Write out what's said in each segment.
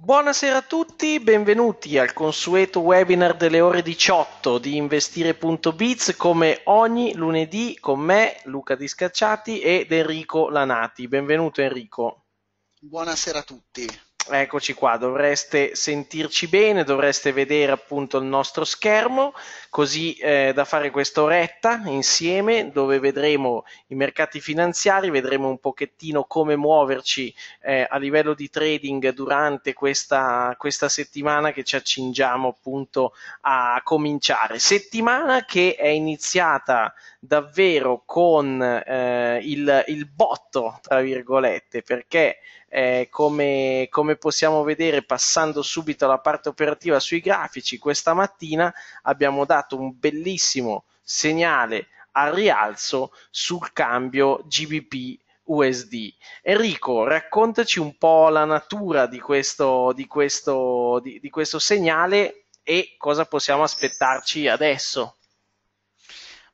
Buonasera a tutti, benvenuti al consueto webinar delle ore 18 di investire.biz come ogni lunedì con me Luca Discacciati ed Enrico Lanati. Benvenuto Enrico. Buonasera a tutti. Eccoci qua, dovreste sentirci bene, dovreste vedere appunto il nostro schermo, così eh, da fare questa oretta insieme dove vedremo i mercati finanziari, vedremo un pochettino come muoverci eh, a livello di trading durante questa, questa settimana che ci accingiamo appunto a cominciare. Settimana che è iniziata davvero con eh, il, il, botto, tra virgolette, perché eh, come, come, possiamo vedere passando subito alla parte operativa sui grafici, questa mattina abbiamo dato un bellissimo segnale al rialzo sul cambio GBP. USD. Enrico, raccontaci un po' la natura di questo, di questo, di, di questo segnale e cosa possiamo aspettarci adesso.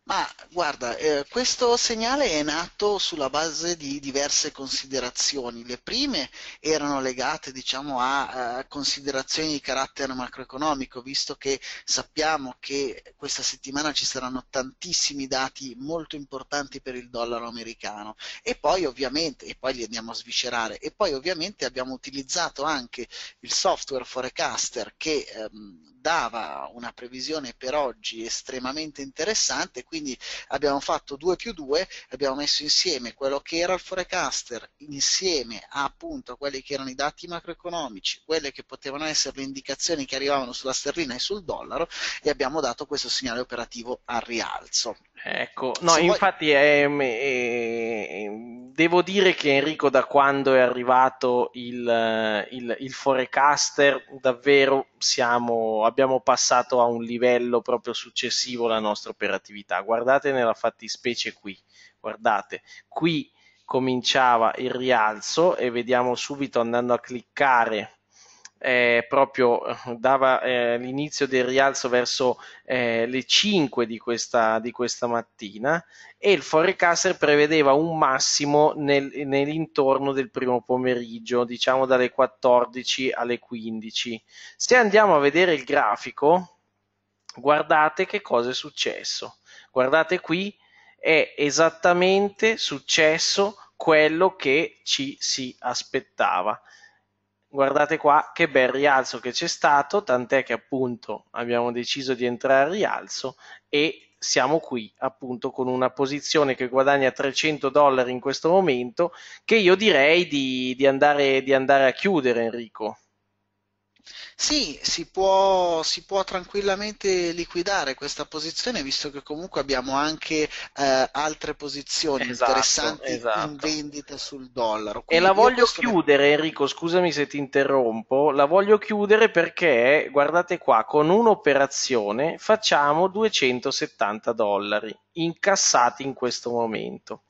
Ma guarda, eh, questo segnale è nato sulla base di diverse considerazioni. Le prime erano legate diciamo, a, a considerazioni di carattere macroeconomico, visto che sappiamo che questa settimana ci saranno tantissimi dati molto importanti per il dollaro americano e poi ovviamente, e poi li andiamo a sviscerare, e poi ovviamente abbiamo utilizzato anche il software forecaster che ehm, dava una previsione per oggi estremamente interessante, quindi abbiamo fatto 2 più 2, abbiamo messo insieme quello che era il forecaster insieme a appunto quelli che erano i dati macroeconomici, quelle che potevano essere le indicazioni che arrivavano sulla sterlina e sul dollaro e abbiamo dato questo segnale operativo al rialzo. Ecco, no, Se infatti poi... è, è devo dire che Enrico da quando è arrivato il, eh, il, il Forecaster davvero siamo, abbiamo passato a un livello proprio successivo la nostra operatività. Guardate nella fattispecie qui, guardate, qui cominciava il rialzo e vediamo subito andando a cliccare eh, proprio dava eh, l'inizio del rialzo verso eh, le 5 di questa, di questa, mattina e il forecaster prevedeva un massimo nel, nell'intorno del primo pomeriggio, diciamo dalle 14 alle 15. Se andiamo a vedere il grafico, guardate che cosa è successo. Guardate qui, è esattamente successo quello che ci si aspettava guardate qua che bel rialzo che c'è stato, tant'è che appunto abbiamo deciso di entrare a rialzo e siamo qui appunto con una posizione che guadagna 300 dollari in questo momento che io direi di, di, andare, di andare a chiudere Enrico. Sì, si può, si può tranquillamente liquidare questa posizione, visto che comunque abbiamo anche eh, altre posizioni esatto, interessanti esatto. in vendita sul dollaro. Quindi e la voglio chiudere, ne... Enrico, scusami se ti interrompo, la voglio chiudere perché, guardate qua, con un'operazione facciamo 270 dollari incassati in questo momento.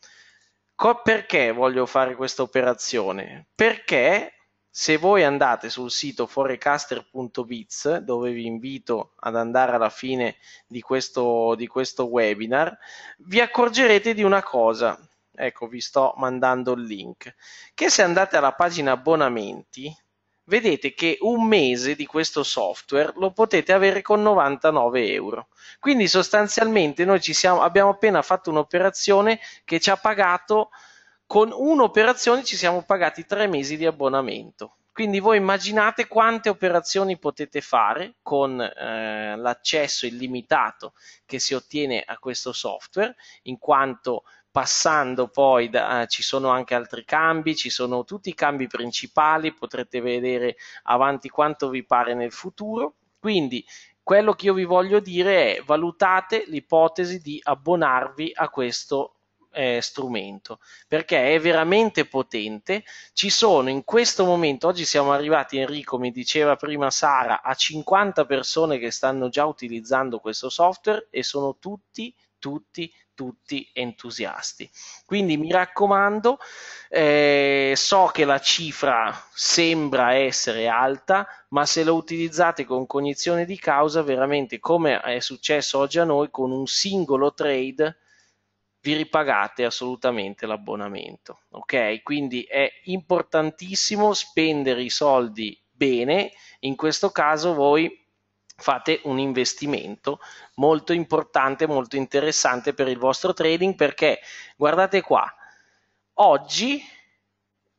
Co- perché voglio fare questa operazione? Perché se voi andate sul sito forecaster.biz, dove vi invito ad andare alla fine di questo, di questo webinar, vi accorgerete di una cosa. Ecco, vi sto mandando il link. Che se andate alla pagina abbonamenti, vedete che un mese di questo software lo potete avere con 99 euro. Quindi sostanzialmente noi siamo, abbiamo appena fatto un'operazione che ci ha pagato con un'operazione ci siamo pagati tre mesi di abbonamento. Quindi voi immaginate quante operazioni potete fare con eh, l'accesso illimitato che si ottiene a questo software, in quanto passando poi da, eh, ci sono anche altri cambi, ci sono tutti i cambi principali, potrete vedere avanti quanto vi pare nel futuro. Quindi quello che io vi voglio dire è valutate l'ipotesi di abbonarvi a questo eh, strumento perché è veramente potente. Ci sono in questo momento, oggi siamo arrivati, Enrico, mi diceva prima Sara, a 50 persone che stanno già utilizzando questo software e sono tutti, tutti, tutti entusiasti. Quindi mi raccomando, eh, so che la cifra sembra essere alta, ma se lo utilizzate con cognizione di causa, veramente come è successo oggi a noi, con un singolo trade vi ripagate assolutamente l'abbonamento. Ok? Quindi è importantissimo spendere i soldi bene. In questo caso voi fate un investimento molto importante, molto interessante per il vostro trading perché guardate qua, oggi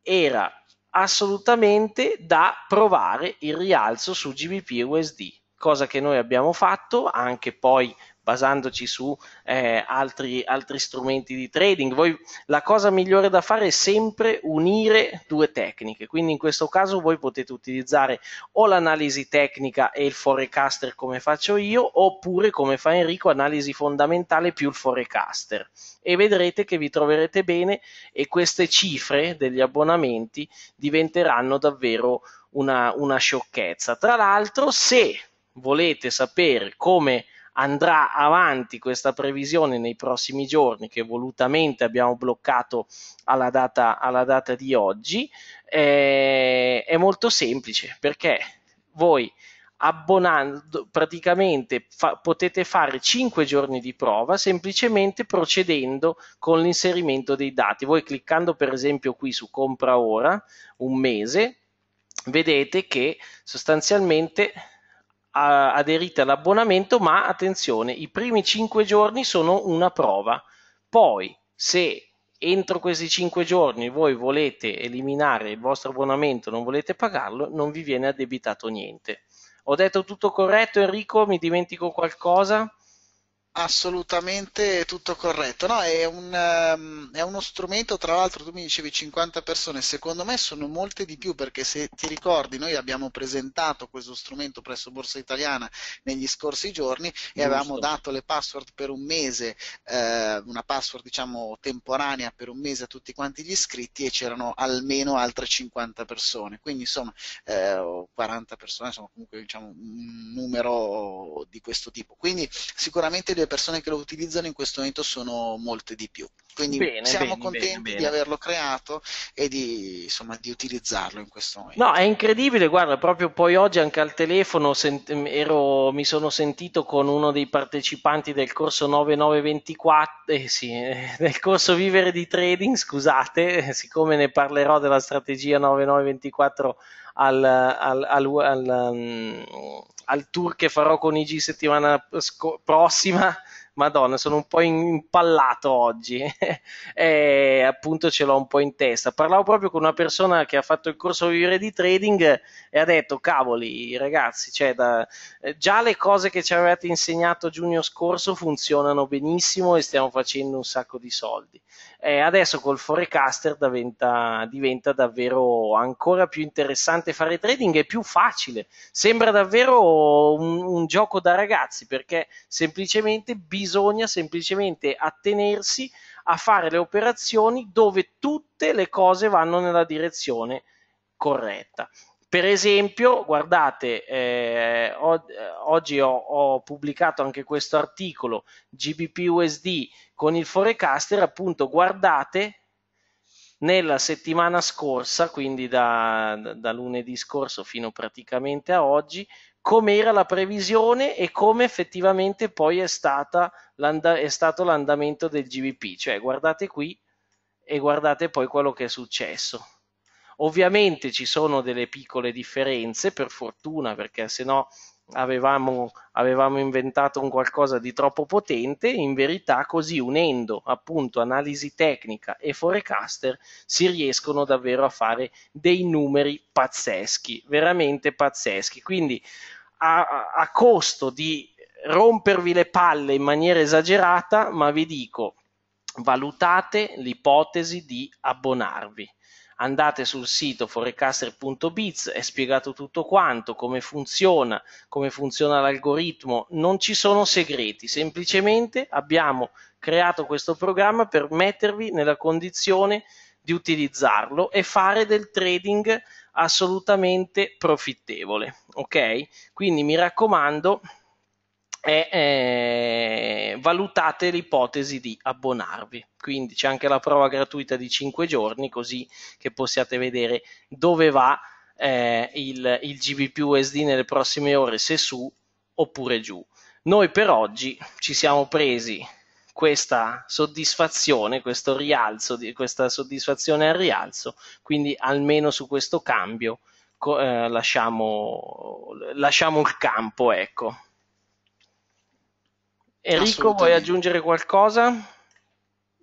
era assolutamente da provare il rialzo su GBP USD, cosa che noi abbiamo fatto anche poi basandoci su eh, altri, altri strumenti di trading. Voi, la cosa migliore da fare è sempre unire due tecniche, quindi in questo caso voi potete utilizzare o l'analisi tecnica e il forecaster come faccio io, oppure come fa Enrico, analisi fondamentale più il forecaster e vedrete che vi troverete bene e queste cifre degli abbonamenti diventeranno davvero una, una sciocchezza. Tra l'altro, se volete sapere come andrà avanti questa previsione nei prossimi giorni che volutamente abbiamo bloccato alla data, alla data di oggi, eh, è molto semplice perché voi abbonando praticamente fa, potete fare 5 giorni di prova semplicemente procedendo con l'inserimento dei dati. Voi cliccando per esempio qui su compra ora un mese vedete che sostanzialmente aderite all'abbonamento, ma attenzione, i primi 5 giorni sono una prova. Poi, se entro questi 5 giorni voi volete eliminare il vostro abbonamento, non volete pagarlo, non vi viene addebitato niente. Ho detto tutto corretto, Enrico? Mi dimentico qualcosa? Assolutamente tutto corretto, no, è, un, um, è, uno strumento, tra l'altro tu mi dicevi 50 persone, secondo me sono molte di più perché se ti ricordi noi abbiamo presentato questo strumento presso Borsa Italiana negli scorsi giorni Giusto. e avevamo dato le password per un mese, eh, una password diciamo temporanea per un mese a tutti quanti gli iscritti e c'erano almeno altre 50 persone, quindi insomma eh, 40 persone, insomma comunque diciamo un numero di questo tipo, quindi sicuramente li le persone che lo utilizzano in questo momento sono molte di più. Quindi bene, siamo bene, contenti bene, di averlo creato e di, insomma, di, utilizzarlo in questo momento. No, è incredibile, guarda, proprio poi oggi anche al telefono sent- mm, ero, mi sono sentito con uno dei partecipanti del corso 9924, eh sì, eh, del corso Vivere di Trading, scusate, siccome ne parlerò della strategia 9924 al, al, al, um, al tour che farò con IG settimana sc- prossima. Madonna, sono un po' impallato oggi e appunto ce l'ho un po' in testa. Parlavo proprio con una persona che ha fatto il corso vivere di trading e ha detto: Cavoli, ragazzi, cioè da... Eh, già le cose che ci avevate insegnato giugno scorso funzionano benissimo e stiamo facendo un sacco di soldi eh, adesso col forecaster diventa, diventa, davvero ancora più interessante fare trading e più facile. Sembra davvero un, un gioco da ragazzi perché semplicemente bisogna semplicemente attenersi a fare le operazioni dove tutte le cose vanno nella direzione corretta. Per esempio, guardate, eh, o- oggi ho, ho, pubblicato anche questo articolo GBP/USD con il forecaster, appunto guardate nella settimana scorsa, quindi da, da lunedì scorso fino praticamente a oggi, com'era la previsione e come effettivamente poi è, stata, è, stato l'andamento del GBP. Cioè guardate qui e guardate poi quello che è successo. Ovviamente ci sono delle piccole differenze, per fortuna, perché se no avevamo, avevamo inventato un qualcosa di troppo potente, in verità così unendo appunto analisi tecnica e forecaster si riescono davvero a fare dei numeri pazzeschi, veramente pazzeschi. Quindi a, a costo di rompervi le palle in maniera esagerata, ma vi dico, valutate l'ipotesi di abbonarvi andate sul sito forecaster.biz, è spiegato tutto quanto, come funziona, come funziona l'algoritmo, non ci sono segreti, semplicemente abbiamo creato questo programma per mettervi nella condizione di utilizzarlo e fare del trading assolutamente profittevole, ok? Quindi mi raccomando, e eh, valutate l'ipotesi di abbonarvi. Quindi c'è anche la prova gratuita di 5 giorni così che possiate vedere dove va eh, il, il GBP USD nelle prossime ore, se su oppure giù. Noi per oggi ci siamo presi questa soddisfazione, questo rialzo, di, questa soddisfazione al rialzo, quindi almeno su questo cambio eh, lasciamo, lasciamo il campo, ecco. Enrico, vuoi aggiungere qualcosa?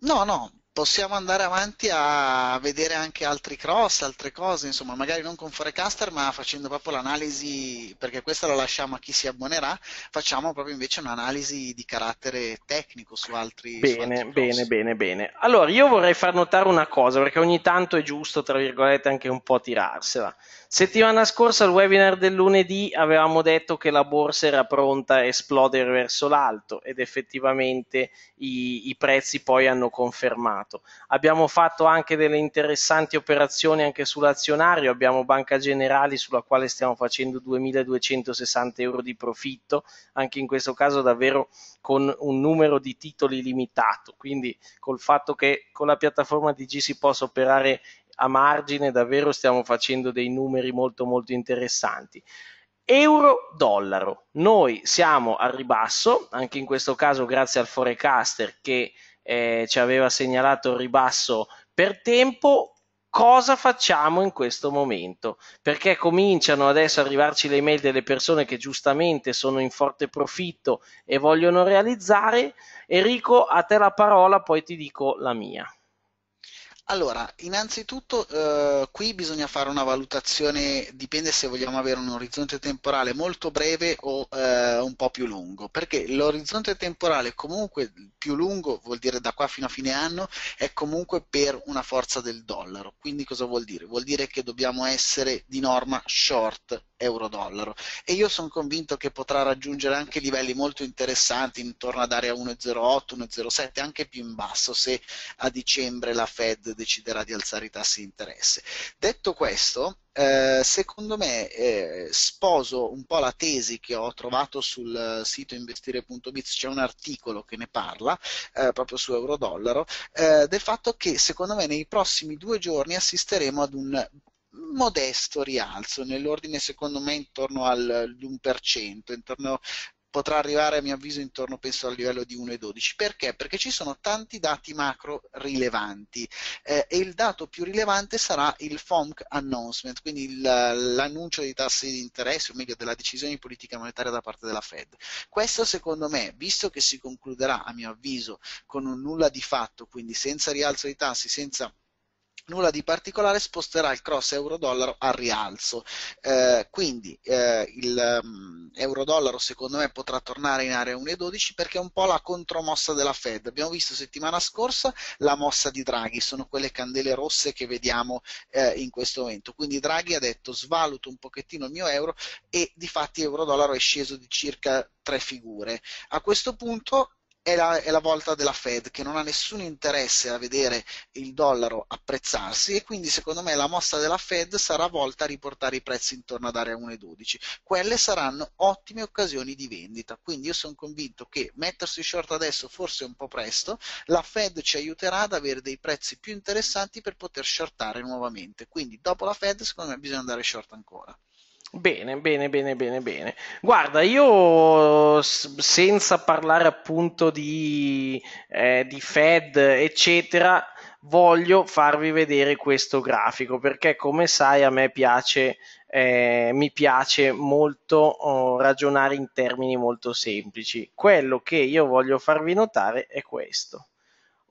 No, no, possiamo andare avanti a vedere anche altri cross, altre cose, insomma, magari non con Forecaster, ma facendo proprio l'analisi, perché questa la lasciamo a chi si abbonerà, facciamo proprio invece un'analisi di carattere tecnico su altri Bene, su altri bene, bene, bene. Allora, io vorrei far notare una cosa, perché ogni tanto è giusto, tra virgolette, anche un po' tirarsela. Settimana scorsa, al webinar del lunedì, avevamo detto che la borsa era pronta a esplodere verso l'alto ed effettivamente i, i prezzi poi hanno confermato fermato. Abbiamo fatto anche delle interessanti operazioni anche sull'azionario, abbiamo Banca Generali sulla quale stiamo facendo 2.260 euro di profitto, anche in questo caso davvero con un numero di titoli limitato, quindi col fatto che con la piattaforma DG si possa operare a margine, davvero stiamo facendo dei numeri molto molto interessanti euro-dollaro. Noi siamo al ribasso, anche in questo caso grazie al forecaster che eh, ci aveva segnalato il ribasso per tempo. Cosa facciamo in questo momento? Perché cominciano adesso ad arrivarci le email delle persone che giustamente sono in forte profitto e vogliono realizzare. Enrico, a te la parola, poi ti dico la mia. Allora, innanzitutto eh, qui bisogna fare una valutazione, dipende se vogliamo avere un orizzonte temporale molto breve o eh, un po' più lungo, perché l'orizzonte temporale comunque più lungo, vuol dire da qua fino a fine anno, è comunque per una forza del dollaro. Quindi cosa vuol dire? Vuol dire che dobbiamo essere di norma short euro-dollaro e io sono convinto che potrà raggiungere anche livelli molto interessanti intorno ad area 1,08, 1,07, anche più in basso se a dicembre la Fed deciderà di alzare i tassi di interesse. Detto questo, eh, secondo me eh, sposo un po' la tesi che ho trovato sul sito investire.biz, c'è un articolo che ne parla eh, proprio su euro-dollaro, eh, del fatto che secondo me nei prossimi due giorni assisteremo ad un modesto rialzo, nell'ordine secondo me intorno all'1%, intorno, potrà arrivare a mio avviso intorno penso al livello di 1,12. Perché? Perché ci sono tanti dati macro rilevanti eh, e il dato più rilevante sarà il FOMC announcement, quindi il, l'annuncio dei tassi di interesse, o meglio della decisione di politica monetaria da parte della Fed. Questo secondo me, visto che si concluderà a mio avviso con un nulla di fatto, quindi senza rialzo dei tassi, senza nulla di particolare sposterà il cross euro-dollaro al rialzo eh, quindi eh, il um, euro-dollaro secondo me potrà tornare in area 1,12 perché è un po' la contromossa della Fed abbiamo visto settimana scorsa la mossa di Draghi sono quelle candele rosse che vediamo eh, in questo momento quindi Draghi ha detto svaluto un pochettino il mio euro e di fatti euro-dollaro è sceso di circa tre figure a questo punto è la, è la, volta della Fed che non ha nessun interesse a vedere il dollaro apprezzarsi e quindi secondo me la mossa della Fed sarà volta a riportare i prezzi intorno ad area 1,12. Quelle saranno ottime occasioni di vendita, quindi io sono convinto che mettersi short adesso forse un po' presto, la Fed ci aiuterà ad avere dei prezzi più interessanti per poter shortare nuovamente, quindi dopo la Fed secondo me bisogna andare short ancora. Bene, bene, bene, bene, bene. Guarda, io senza parlare appunto di, eh, di Fed, eccetera, voglio farvi vedere questo grafico perché come sai a me piace eh, mi piace molto oh, ragionare in termini molto semplici quello che io voglio farvi notare è questo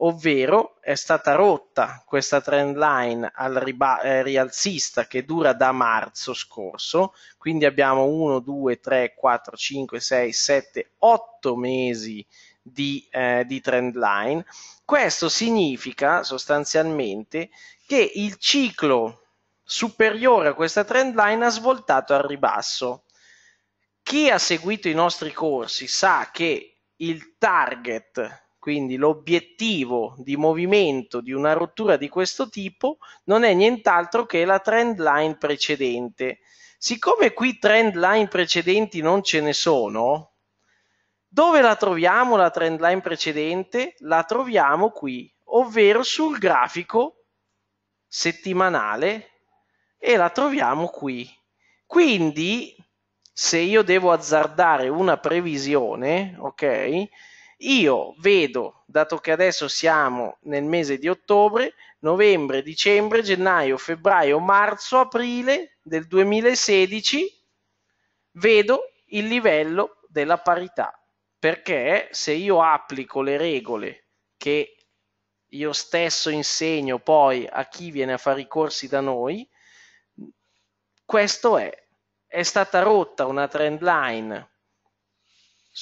ovvero è stata rotta questa trend line al riba- eh, rialzista che dura da marzo scorso, quindi abbiamo 1, 2, 3, 4, 5, 6, 7, 8 mesi di, eh, di trend line. Questo significa sostanzialmente che il ciclo superiore a questa trend line ha svoltato al ribasso. Chi ha seguito i nostri corsi sa che il target quindi l'obiettivo di movimento di una rottura di questo tipo non è nient'altro che la trend line precedente. Siccome qui trend line precedenti non ce ne sono, dove la troviamo la trend line precedente? La troviamo qui, ovvero sul grafico settimanale e la troviamo qui. Quindi se io devo azzardare una previsione, ok? Io vedo, dato che adesso siamo nel mese di ottobre, novembre, dicembre, gennaio, febbraio, marzo, aprile del 2016, vedo il livello della parità. Perché se io applico le regole che io stesso insegno poi a chi viene a fare i corsi da noi, questo è. È stata rotta una trend line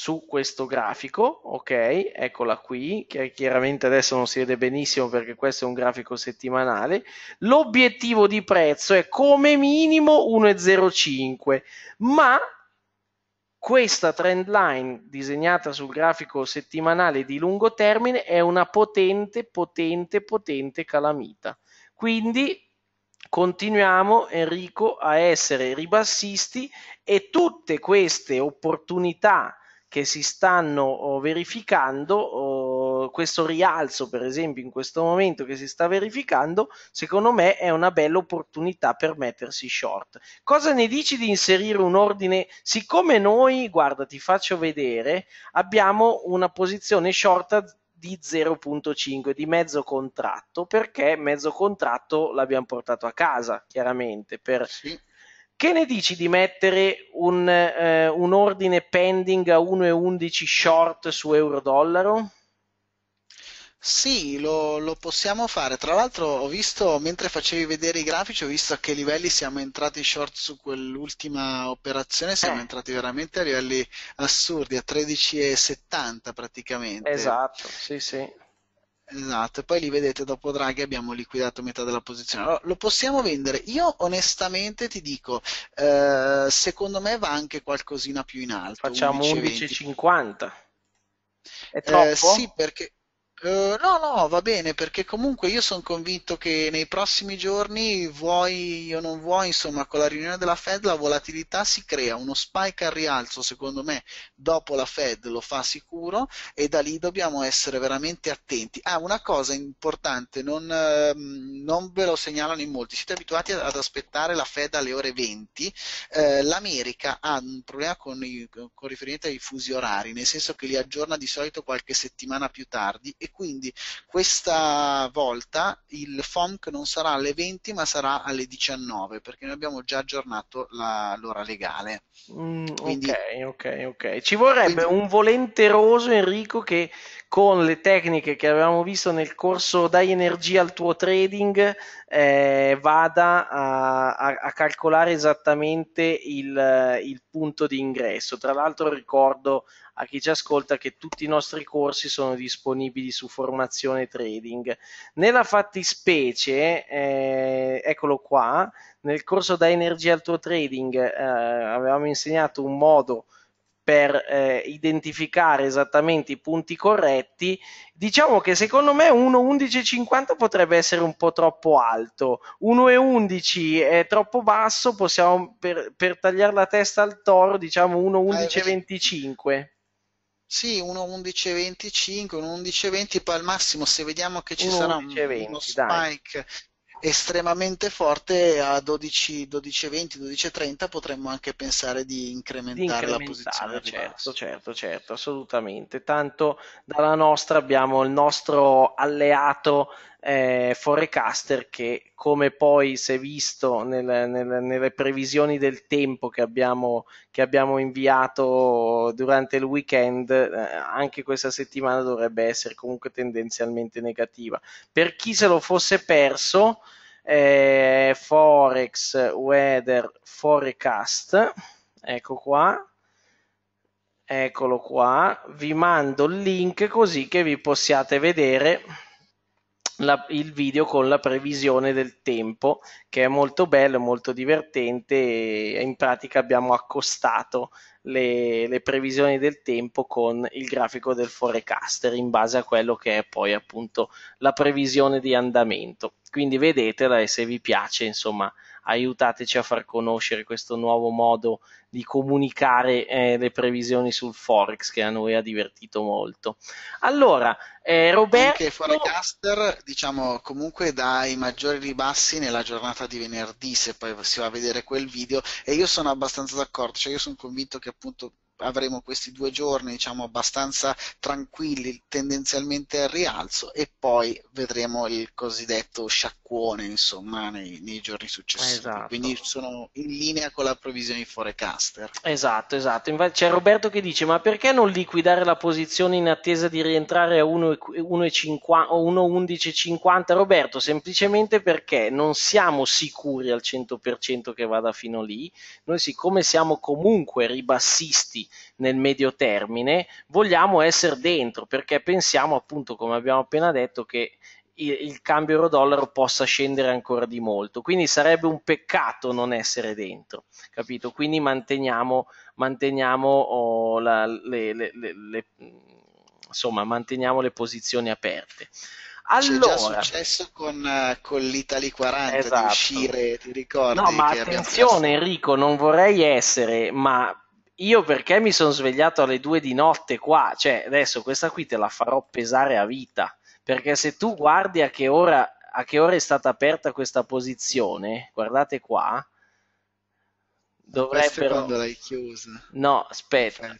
su questo grafico, ok? Eccola qui, che chiaramente adesso non si vede benissimo perché questo è un grafico settimanale. L'obiettivo di prezzo è come minimo 1,05, ma questa trend line disegnata sul grafico settimanale di lungo termine è una potente, potente, potente calamita. Quindi continuiamo Enrico a essere ribassisti e tutte queste opportunità che si stanno oh, verificando, oh, questo rialzo per esempio in questo momento che si sta verificando, secondo me è una bella opportunità per mettersi short. Cosa ne dici di inserire un ordine? Siccome noi, guarda, ti faccio vedere, abbiamo una posizione short di 0.5 di mezzo contratto perché mezzo contratto l'abbiamo portato a casa chiaramente per sì. Che ne dici di mettere un, eh, un ordine pending a 1,11 short su euro-dollaro? Sì, lo, lo, possiamo fare. Tra l'altro ho visto, mentre facevi vedere i grafici, ho visto a che livelli siamo entrati short su quell'ultima operazione. Siamo eh. entrati veramente a livelli assurdi, a 13,70 praticamente. Esatto, sì, sì. Esatto, poi li vedete dopo Draghi abbiamo liquidato metà della posizione. Allora, lo possiamo vendere? Io onestamente ti dico, eh, secondo me va anche qualcosina più in alto. Facciamo 11,50. 11, è eh, troppo? Eh, sì, perché Uh, no, no, va bene, perché comunque io sono convinto che nei prossimi giorni, vuoi o non vuoi, insomma, con la riunione della Fed la volatilità si crea, uno spike al rialzo, secondo me, dopo la Fed lo fa sicuro e da lì dobbiamo essere veramente attenti. Ah, una cosa importante, non, eh, non ve lo segnalano in molti, siete abituati ad aspettare la Fed alle ore 20, eh, l'America ha un problema con, i, con riferimento ai fusi orari, nel senso che li aggiorna di solito qualche settimana più tardi quindi questa volta il FOMC non sarà alle 20 ma sarà alle 19 perché noi abbiamo già aggiornato la, l'ora legale. Mm, quindi, ok, ok, ok. Ci vorrebbe quindi... un volenteroso Enrico che con le tecniche che avevamo visto nel corso Dai energia al tuo trading eh, vada a, a, a, calcolare esattamente il, il punto di ingresso. Tra l'altro ricordo a chi ci ascolta che tutti i nostri corsi sono disponibili su formazione trading. Nella fattispecie, eh, eccolo qua, nel corso Dai energia al tuo trading eh, avevamo insegnato un modo per eh, identificare esattamente i punti corretti, diciamo che secondo me 1.11.50 potrebbe essere un po' troppo alto, 1.11 è troppo basso, possiamo per, per tagliare la testa al toro diciamo 1.11.25. Eh, sì, 1.11.25, 1.11.20, poi al massimo se vediamo che ci 1, sarà 11, 20, uno spike dai estremamente forte a 12, 12,20, 12,30 potremmo anche pensare di incrementare, di incrementare la posizione. Certo, certo, certo, assolutamente. Tanto dalla nostra abbiamo il nostro alleato eh, forecaster che come poi si è visto nel, nel, nelle previsioni del tempo che abbiamo, che abbiamo inviato durante il weekend eh, anche questa settimana dovrebbe essere comunque tendenzialmente negativa per chi se lo fosse perso eh, forex weather forecast ecco qua eccolo qua vi mando il link così che vi possiate vedere la, il video con la previsione del tempo che è molto bello, molto divertente e in pratica abbiamo accostato le, le, previsioni del tempo con il grafico del forecaster in base a quello che è poi appunto la previsione di andamento. Quindi vedetela e se vi piace insomma aiutateci a far conoscere questo nuovo modo di comunicare eh, le previsioni sul Forex che a noi ha divertito molto. Allora, eh, Roberto... Anche Forecaster diciamo, comunque dà i maggiori ribassi nella giornata di venerdì se poi si va a vedere quel video e io sono abbastanza d'accordo, cioè io sono convinto che appunto avremo questi due giorni diciamo, abbastanza tranquilli, tendenzialmente al rialzo, e poi vedremo il cosiddetto sciacquone insomma, nei, nei giorni successivi. Esatto. Quindi sono in linea con la previsione di Forecaster. Esatto, esatto. Inve- c'è Roberto che dice: Ma perché non liquidare la posizione in attesa di rientrare a 1,11,50? Roberto, semplicemente perché non siamo sicuri al 100% che vada fino lì. Noi, siccome siamo comunque ribassisti nel medio termine, vogliamo essere dentro perché pensiamo appunto, come abbiamo appena detto, che il cambio euro-dollaro possa scendere ancora di molto. Quindi sarebbe un peccato non essere dentro, capito? Quindi manteniamo, manteniamo, oh, la, le, le, le, insomma, manteniamo le posizioni aperte. Allora, C'è già successo con, eh, con l'Italy 40 esatto. di uscire, ti ricordi? No, ma attenzione abbiamo... Enrico, non vorrei essere, ma io perché mi sono svegliato alle due di notte qua? Cioè, adesso questa qui te la farò pesare a vita. Perché se tu guardi a che ora, a che ora è stata aperta questa posizione, guardate qua, dovrebbero... quando l'hai chiusa. No, aspetta.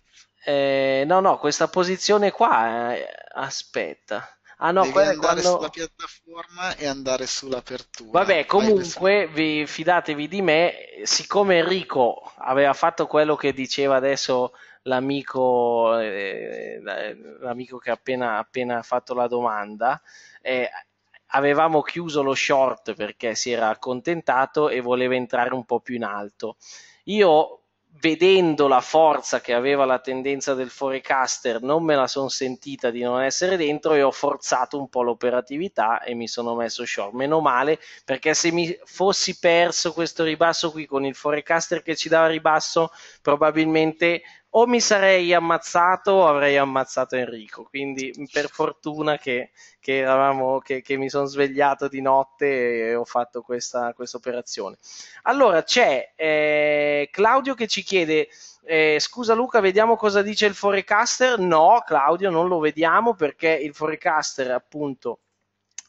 Eh, no, no, questa posizione qua, eh, aspetta. Ah no, devi andare quando... sulla piattaforma e andare sull'apertura. Vabbè, comunque vi fidatevi di me, siccome Enrico aveva fatto quello che diceva adesso l'amico, eh, l'amico che ha appena, appena, fatto la domanda, eh, avevamo chiuso lo short perché si era accontentato e voleva entrare un po' più in alto. Io vedendo la forza che aveva la tendenza del forecaster, non me la sono sentita di non essere dentro e ho forzato un po' l'operatività e mi sono messo short. Meno male, perché se mi fossi perso questo ribasso qui con il forecaster che ci dava ribasso, probabilmente o mi sarei ammazzato o avrei ammazzato Enrico. Quindi per fortuna che, che, eravamo, che, che mi sono svegliato di notte e ho fatto questa, operazione. Allora c'è eh, Claudio che ci chiede. Eh, scusa Luca, vediamo cosa dice il forecaster. No, Claudio, non lo vediamo perché il forecaster appunto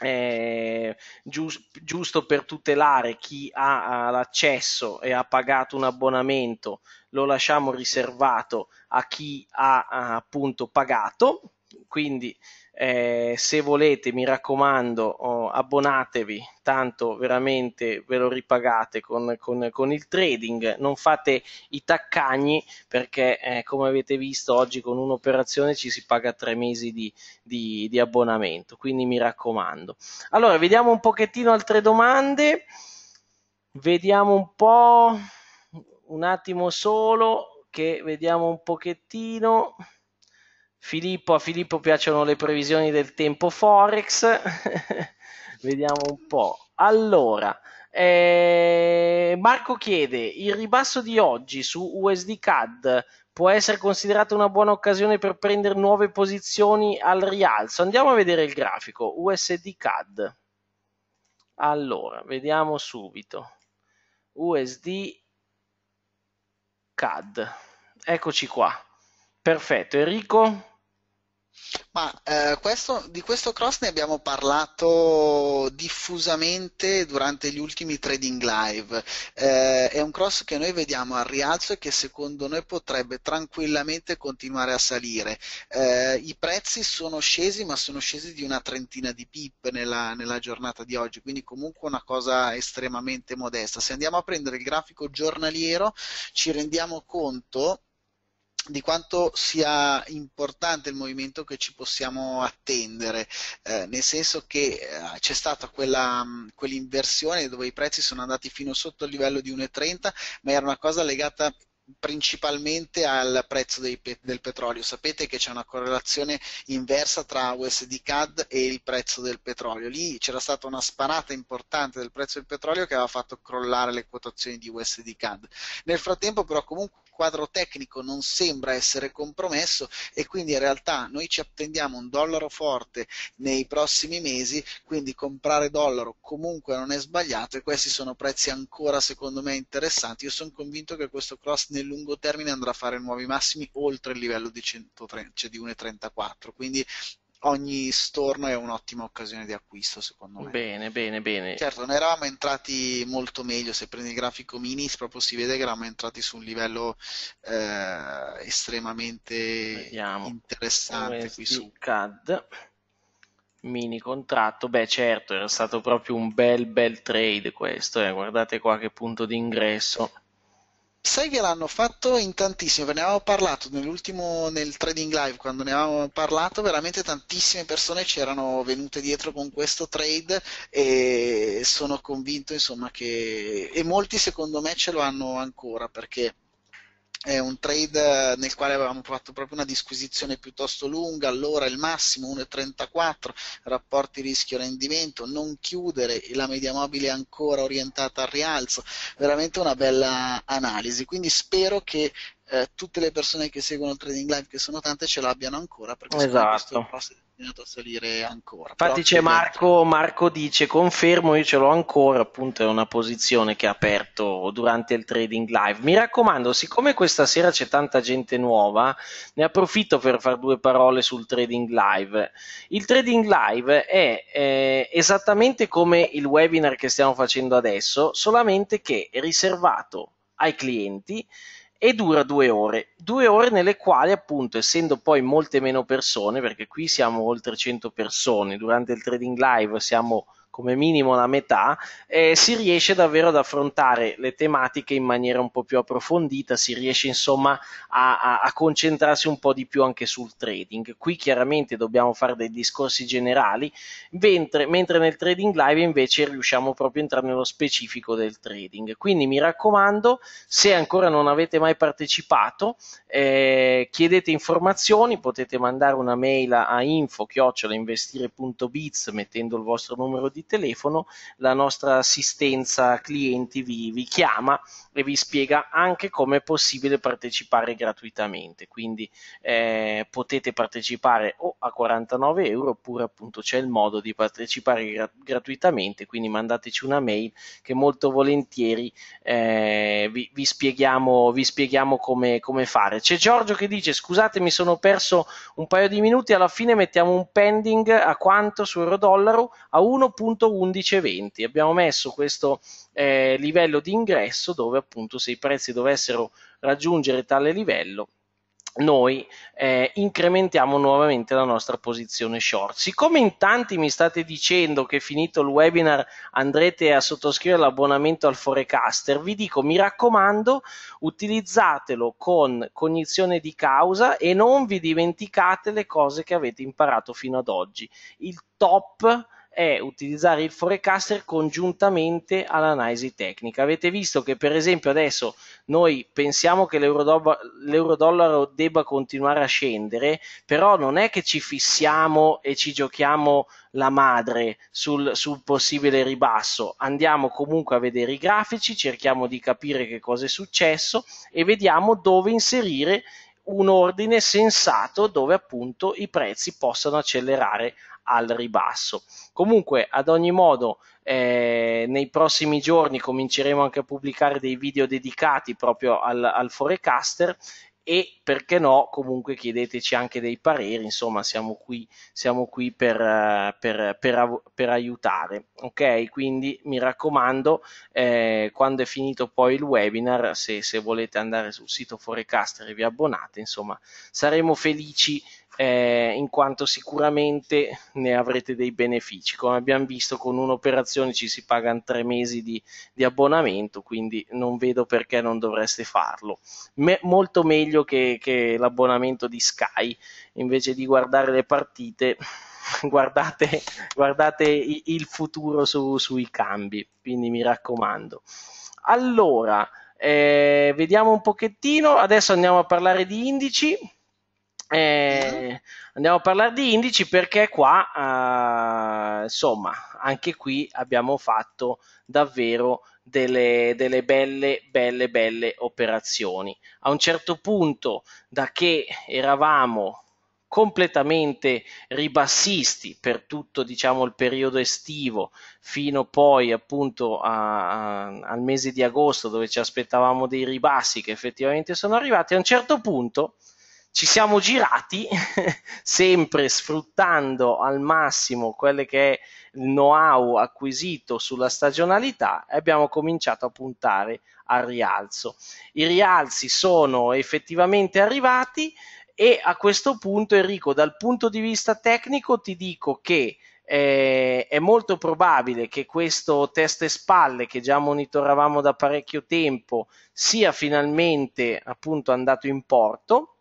eh, giust, giusto per tutelare chi ha, ha l'accesso e ha pagato un abbonamento, lo lasciamo riservato a chi ha, ha appunto pagato, quindi eh, se volete, mi raccomando, oh, abbonatevi, tanto veramente ve lo ripagate con, con, con il trading. Non fate i taccagni perché, eh, come avete visto, oggi con un'operazione ci si paga tre mesi di, di, di abbonamento. Quindi mi raccomando. Allora, vediamo un pochettino altre domande. Vediamo un po', un attimo solo, che vediamo un pochettino. Filippo, a Filippo piacciono le previsioni del tempo Forex. Vediamo un po'. Allora, eh, Marco chiede: il ribasso di oggi su USD CAD può essere considerato una buona occasione per prendere nuove posizioni al rialzo? Andiamo a vedere il grafico USD CAD. Allora, vediamo subito. USD CAD. Eccoci qua. Perfetto, Enrico. Ma eh, questo, di questo cross ne abbiamo parlato diffusamente durante gli ultimi trading live. Eh, è un cross che noi vediamo al rialzo e che secondo noi potrebbe tranquillamente continuare a salire. Eh, I prezzi sono scesi, ma sono scesi di una trentina di pip nella, nella giornata di oggi, quindi comunque una cosa estremamente modesta. Se andiamo a prendere il grafico giornaliero ci rendiamo conto di quanto sia importante il movimento che ci possiamo attendere, eh, nel senso che eh, c'è stata quella, mh, mm, quell'inversione dove i prezzi sono andati fino sotto il livello di 1,30, ma era una cosa legata principalmente al prezzo pe- del petrolio. Sapete che c'è una correlazione inversa tra USD CAD e il prezzo del petrolio. Lì c'era stata una sparata importante del prezzo del petrolio che aveva fatto crollare le quotazioni di USD CAD. Nel frattempo però comunque quadro tecnico non sembra essere compromesso e quindi in realtà noi ci attendiamo un dollaro forte nei prossimi mesi, quindi comprare dollaro comunque non è sbagliato e questi sono prezzi ancora secondo me interessanti. Io sono convinto che questo cross nel lungo termine andrà a fare nuovi massimi oltre il livello di, 130, cioè di 1,34, quindi ogni storno è un'ottima occasione di acquisto, secondo me. Bene, bene, bene. Certo, ne eravamo entrati molto meglio, se prendi il grafico mini, proprio si vede che eravamo entrati su un livello eh, estremamente Vediamo. interessante Vediamo. qui su CAD. Mini contratto, beh certo, era stato proprio un bel bel trade questo, eh. guardate qua che punto di ingresso. Sai che l'hanno fatto in ve ne avevamo parlato nell'ultimo, nel trading live, quando ne avevamo parlato, veramente tantissime persone c'erano venute dietro con questo trade e sono convinto, insomma, che... e molti secondo me ce lo hanno ancora, perché è un trade eh, nel quale avevamo fatto proprio una disquisizione piuttosto lunga, allora il massimo 1,34, rapporti rischio-rendimento, non chiudere, la media mobile ancora orientata al rialzo, veramente una bella analisi, quindi spero che eh, tutte le persone che seguono il trading live, che sono tante, ce l'abbiano ancora perché esatto. questo è destinato a salire ancora. Infatti, c'è Marco, Marco dice: Confermo, io ce l'ho ancora. Appunto, è una posizione che ha aperto durante il trading live. Mi raccomando, siccome questa sera c'è tanta gente nuova, ne approfitto per fare due parole sul trading live. Il trading live è eh, esattamente come il webinar che stiamo facendo adesso, solamente che è riservato ai clienti e dura due ore, due ore nelle quali appunto essendo poi molte meno persone, perché qui siamo oltre 100 persone, durante il trading live siamo come minimo la metà, eh, si riesce davvero ad affrontare le tematiche in maniera un po' più approfondita, si riesce insomma a, a, a concentrarsi un po' di più anche sul trading. Qui chiaramente dobbiamo fare dei discorsi generali, mentre, mentre nel trading live invece riusciamo proprio a entrare nello specifico del trading. Quindi mi raccomando, se ancora non avete mai partecipato, eh, chiedete informazioni, potete mandare una mail a info-investire.biz mettendo il vostro numero di telefono, la nostra assistenza clienti vi, vi chiama e vi spiega anche come è possibile partecipare gratuitamente. Quindi eh, potete partecipare o a 49 euro oppure appunto c'è il modo di partecipare gra- gratuitamente, quindi mandateci una mail che molto volentieri eh, vi, vi, spieghiamo, vi spieghiamo come, come fare. C'è Giorgio che dice scusate mi sono perso un paio di minuti, alla fine mettiamo un pending a quanto su euro dollaro a 1.1. 1.11.20. Abbiamo messo questo eh, livello di ingresso dove appunto se i prezzi dovessero raggiungere tale livello noi eh, incrementiamo nuovamente la nostra posizione short. Siccome in tanti mi state dicendo che finito il webinar andrete a sottoscrivere l'abbonamento al Forecaster, vi dico mi raccomando utilizzatelo con cognizione di causa e non vi dimenticate le cose che avete imparato fino ad oggi. Il top è utilizzare il forecaster congiuntamente all'analisi tecnica. Avete visto che per esempio adesso noi pensiamo che l'euro-dollaro debba continuare a scendere, però non è che ci fissiamo e ci giochiamo la madre sul, sul possibile ribasso, andiamo comunque a vedere i grafici, cerchiamo di capire che cosa è successo e vediamo dove inserire un ordine sensato dove appunto i prezzi possano accelerare al ribasso. Comunque, ad ogni modo, eh, nei prossimi giorni cominceremo anche a pubblicare dei video dedicati proprio al, al forecaster e perché no, comunque chiedeteci anche dei pareri, insomma, siamo qui, siamo qui per, eh, per, per, per, aiutare. Ok, quindi mi raccomando, eh, quando è finito poi il webinar, se, se volete andare sul sito Forecaster e vi abbonate, insomma, saremo felici eh, in quanto sicuramente ne avrete dei benefici. Come abbiamo visto con un'operazione ci si pagano tre mesi di, di abbonamento, quindi non vedo perché non dovreste farlo. Me, molto meglio che, che l'abbonamento di Sky, invece di guardare le partite guardate, guardate il futuro su, sui cambi, quindi mi raccomando. Allora, eh, vediamo un pochettino, adesso andiamo a parlare di indici. Eh, andiamo a parlare di indici perché qua, eh, insomma, anche qui abbiamo fatto davvero delle, delle, belle, belle, belle operazioni. A un certo punto, da che eravamo completamente ribassisti per tutto diciamo, il periodo estivo fino poi appunto a, a, al mese di agosto dove ci aspettavamo dei ribassi che effettivamente sono arrivati a un certo punto ci siamo girati sempre sfruttando al massimo quelle che è il know-how acquisito sulla stagionalità e abbiamo cominciato a puntare al rialzo. I rialzi sono effettivamente arrivati e a questo punto Enrico dal punto di vista tecnico ti dico che eh, è molto probabile che questo test e spalle che già monitoravamo da parecchio tempo sia finalmente appunto andato in porto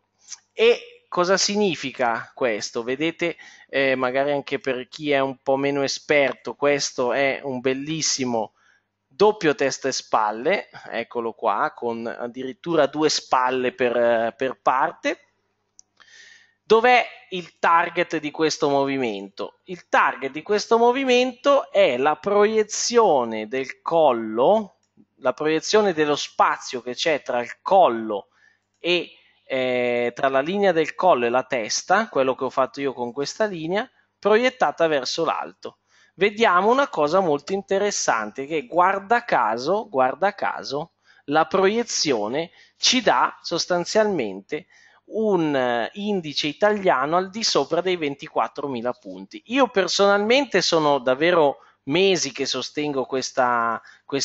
e cosa significa questo? Vedete, eh, magari anche per chi è un po' meno esperto, questo è un bellissimo doppio testa e spalle, eccolo qua, con addirittura due spalle per, per parte. Dov'è il target di questo movimento? Il target di questo movimento è la proiezione del collo, la proiezione dello spazio che c'è tra il collo e eh, tra la linea del collo e la testa, quello che ho fatto io con questa linea, proiettata verso l'alto. Vediamo una cosa molto interessante che guarda caso, guarda caso, la proiezione ci dà sostanzialmente un eh, indice italiano al di sopra dei 24.000 punti. Io personalmente sono davvero mesi che sostengo questa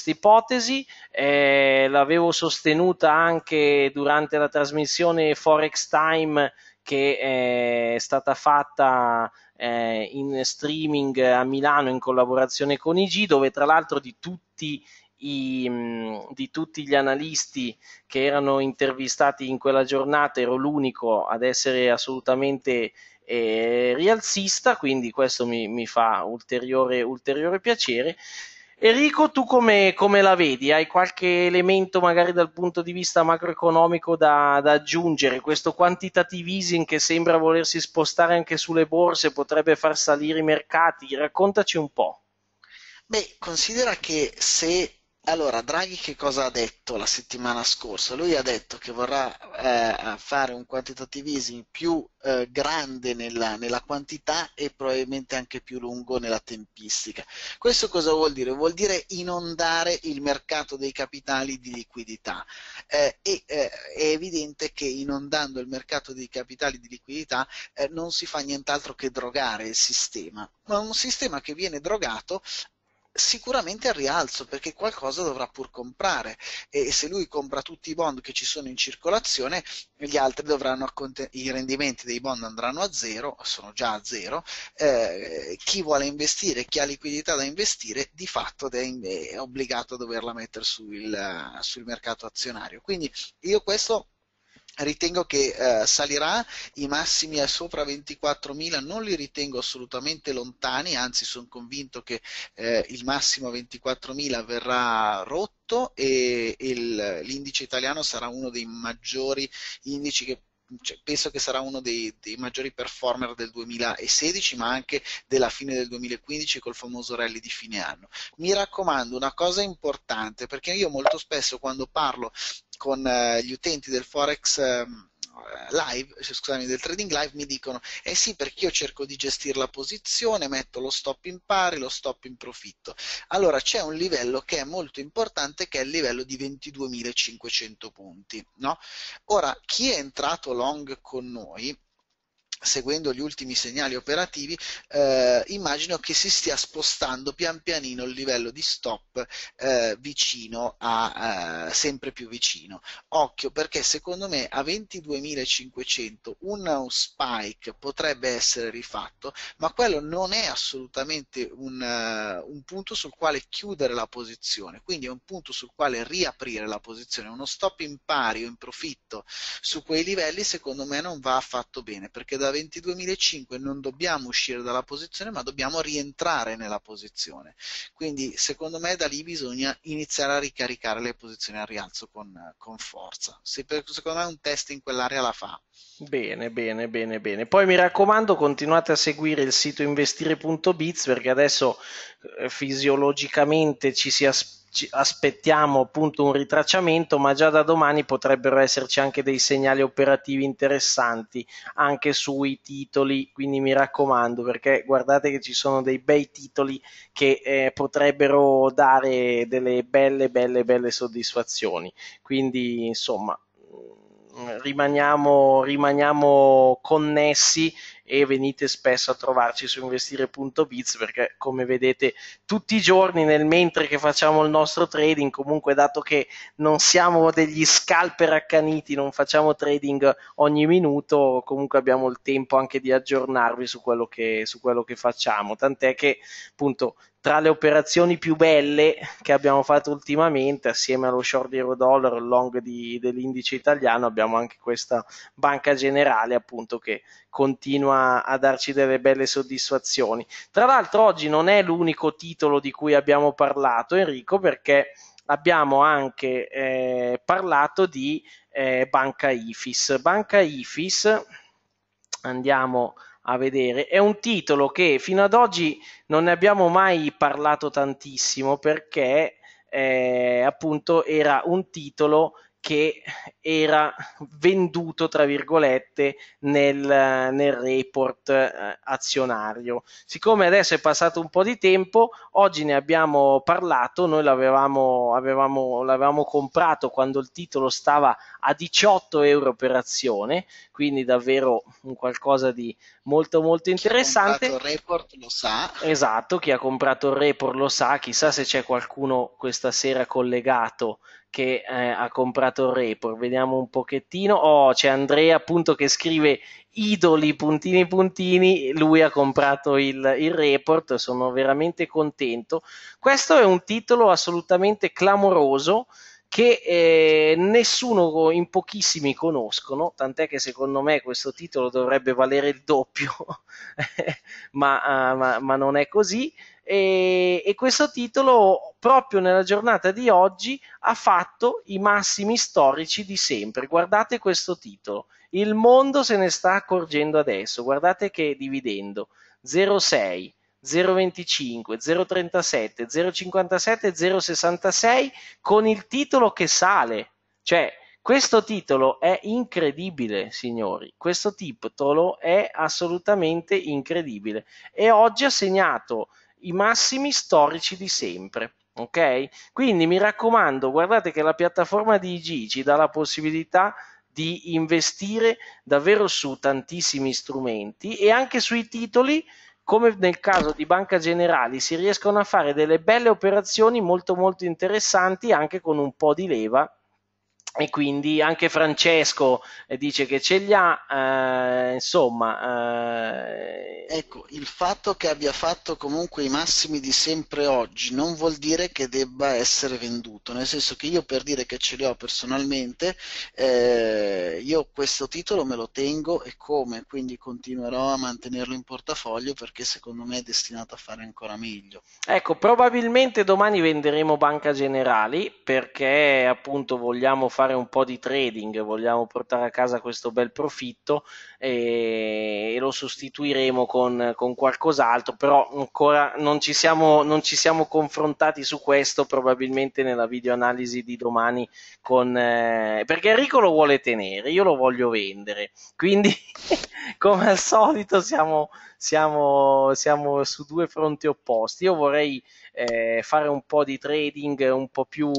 ipotesi, eh, l'avevo sostenuta anche durante la trasmissione Forex Time che eh, è stata fatta eh, in streaming a Milano in collaborazione con IG, dove tra l'altro di tutti i, mm, di tutti gli analisti che erano intervistati in quella giornata ero l'unico ad essere assolutamente e rialzista, quindi questo mi, mi fa ulteriore, ulteriore piacere. Enrico, tu come, come, la vedi? Hai qualche elemento magari dal punto di vista macroeconomico da, da, aggiungere? Questo quantitative easing che sembra volersi spostare anche sulle borse potrebbe far salire i mercati? Raccontaci un po'. Beh, considera che se allora, Draghi che cosa ha detto la settimana scorsa? Lui ha detto che vorrà eh, fare un quantitative easing più eh, grande nella, nella, quantità e probabilmente anche più lungo nella tempistica. Questo cosa vuol dire? Vuol dire inondare il mercato dei capitali di liquidità eh, e eh, è evidente che inondando il mercato dei capitali di liquidità eh, non si fa nient'altro che drogare il sistema, ma un sistema che viene drogato sicuramente al rialzo perché qualcosa dovrà pur comprare e se lui compra tutti i bond che ci sono in circolazione gli altri dovranno i rendimenti dei bond andranno a zero sono già a zero eh, chi vuole investire chi ha liquidità da investire di fatto è, obbligato a doverla mettere sul, sul mercato azionario quindi io questo ritengo che eh, salirà i massimi a sopra 24.000 non li ritengo assolutamente lontani anzi sono convinto che eh, il massimo a 24.000 verrà rotto e il, l'indice italiano sarà uno dei maggiori indici che cioè, penso che sarà uno dei, dei, maggiori performer del 2016, ma anche della fine del 2015 col famoso rally di fine anno. Mi raccomando, una cosa importante, perché io molto spesso quando parlo con eh, gli utenti del Forex. Eh, live, eh, scusami, del trading live mi dicono eh sì perché io cerco di gestire la posizione, metto lo stop in pari, lo stop in profitto. Allora c'è un livello che è molto importante che è il livello di 22.500 punti. No? Ora chi è entrato long con noi seguendo gli ultimi segnali operativi, eh, immagino che si stia spostando pian pianino il livello di stop eh, vicino a eh, sempre più vicino. Occhio perché secondo me a 22.500 un spike potrebbe essere rifatto, ma quello non è assolutamente un, uh, un punto sul quale chiudere la posizione, quindi è un punto sul quale riaprire la posizione. Uno stop in pari o in profitto su quei livelli secondo me non va affatto bene perché da 22.005 non dobbiamo uscire dalla posizione, ma dobbiamo rientrare nella posizione. Quindi, secondo me, da lì bisogna iniziare a ricaricare le posizioni al rialzo con, con forza. Se, secondo me un test in quell'area la fa. Bene, bene, bene, bene. Poi mi raccomando, continuate a seguire il sito investire.biz perché adesso eh, fisiologicamente ci si aspetta aspettiamo appunto un ritracciamento, ma già da domani potrebbero esserci anche dei segnali operativi interessanti anche sui titoli, quindi mi raccomando perché guardate che ci sono dei bei titoli che eh, potrebbero dare delle belle, belle, belle soddisfazioni. Quindi insomma... Mm, rimaniamo, rimaniamo, connessi e venite spesso a trovarci su investire.biz perché come vedete tutti i giorni nel mentre che facciamo il nostro trading, comunque dato che non siamo degli scalper accaniti, non facciamo trading ogni minuto, comunque abbiamo il tempo anche di aggiornarvi su quello che, su quello che facciamo, tant'è che appunto tra le operazioni più belle che abbiamo fatto ultimamente, assieme allo short di Eurodollaro, il long di, dell'indice italiano, abbiamo anche questa banca generale appunto che continua a darci delle belle soddisfazioni. Tra l'altro oggi non è l'unico titolo di cui abbiamo parlato, Enrico, perché abbiamo anche eh, parlato di eh, Banca Ifis. Banca Ifis, andiamo a vedere. È un titolo che fino ad oggi non ne abbiamo mai parlato tantissimo perché eh, appunto era un titolo che era venduto, tra virgolette, nel, nel report eh, azionario. Siccome adesso è passato un po' di tempo, oggi ne abbiamo parlato, noi l'avevamo, avevamo, l'avevamo comprato quando il titolo stava a 18 euro per azione, quindi davvero un qualcosa di molto molto interessante. Chi ha comprato il report lo sa. Esatto, chi ha comprato il report lo sa, chissà se c'è qualcuno questa sera collegato che eh, ha comprato il Report. Vediamo un pochettino. Oh, c'è Andrea appunto che scrive idoli puntini puntini. Lui ha comprato il, il Report. Sono veramente contento. Questo è un titolo assolutamente clamoroso che eh, nessuno in pochissimi conoscono, tant'è che secondo me questo titolo dovrebbe valere il doppio, ma, uh, ma, ma non è così e, e questo titolo proprio nella giornata di oggi ha fatto i massimi storici di sempre. Guardate questo titolo, il mondo se ne sta accorgendo adesso, guardate che dividendo 0,6. 025, 037, 057, 066 con il titolo che sale. Cioè, questo titolo è incredibile, signori. Questo titolo è assolutamente incredibile. E oggi ha segnato i massimi storici di sempre. Ok? Quindi mi raccomando, guardate che la piattaforma di IG ci dà la possibilità di investire davvero su tantissimi strumenti e anche sui titoli come nel caso di Banca Generali, si riescono a fare delle belle operazioni molto molto interessanti anche con un po' di leva e quindi anche Francesco eh, dice che ce li ha, eh, insomma... Eh... Ecco, il fatto che abbia fatto comunque i massimi di sempre oggi non vuol dire che debba essere venduto, nel senso che io per dire che ce li ho personalmente, eh, io questo titolo me lo tengo e come, quindi continuerò a mantenerlo in portafoglio perché secondo me è destinato a fare ancora meglio. Ecco, probabilmente domani venderemo Banca Generali perché appunto vogliamo fare fare un po' di trading, vogliamo portare a casa questo bel profitto e, e lo sostituiremo con, con, qualcos'altro, però ancora non ci, siamo, non ci siamo confrontati su questo probabilmente nella videoanalisi di domani con, eh, perché Enrico lo vuole tenere, io lo voglio vendere, quindi come al solito siamo, siamo, siamo, su due fronti opposti, io vorrei eh, fare un po' di trading un po' più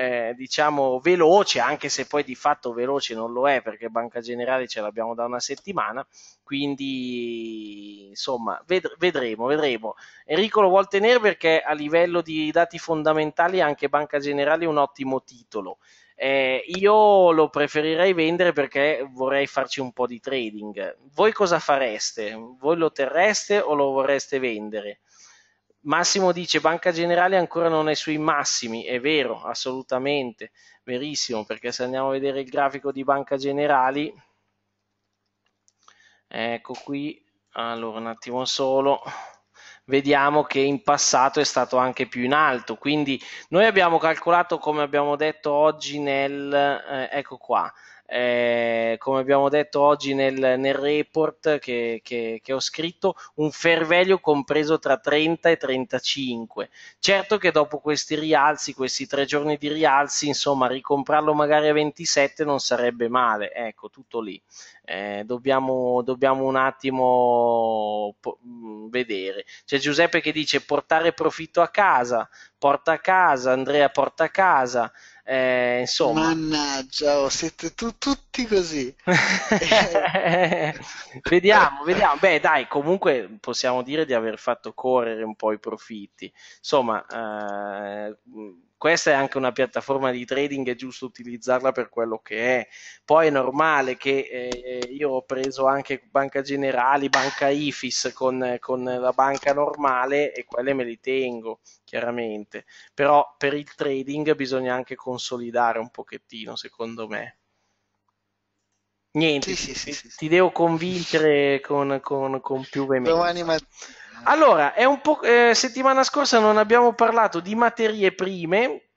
eh, diciamo veloce, anche se poi di fatto veloce non lo è perché Banca Generale ce l'abbiamo da una settimana, quindi insomma ved- vedremo, vedremo. Enrico lo vuol tenere perché a livello di dati fondamentali anche Banca Generale è un ottimo titolo. Eh, io lo preferirei vendere perché vorrei farci un po' di trading. Voi cosa fareste? Voi lo terreste o lo vorreste vendere? Massimo dice Banca Generale ancora non è sui massimi, è vero, assolutamente, verissimo, perché se andiamo a vedere il grafico di Banca Generali, ecco qui, allora un attimo solo, vediamo che in passato è stato anche più in alto, quindi noi abbiamo calcolato come abbiamo detto oggi nel, eh, ecco qua, eh, come abbiamo detto oggi nel, nel report che, che, che, ho scritto, un fair compreso tra 30 e 35. Certo che dopo questi rialzi, questi tre giorni di rialzi, insomma, ricomprarlo magari a 27 non sarebbe male, ecco, tutto lì. Eh, dobbiamo, dobbiamo, un attimo po- mm, vedere. C'è Giuseppe che dice portare profitto a casa, porta a casa, Andrea porta a casa. Eh, insomma. Mannaggia, oh, siete tu, tutti così. vediamo, vediamo. Beh, dai, comunque possiamo dire di aver fatto correre un po' i profitti. Insomma, eh, questa è anche una piattaforma di trading, è giusto utilizzarla per quello che è. Poi è normale che eh, io ho preso anche Banca Generali, Banca IFIS con, con, la banca normale e quelle me le tengo, chiaramente. Però per il trading bisogna anche consolidare un pochettino, secondo me. Niente, sì, sì, sì, ti, devo convincere con, con, con più veemenza. Domani mattina allora, eh, settimana scorsa non abbiamo parlato di materie prime,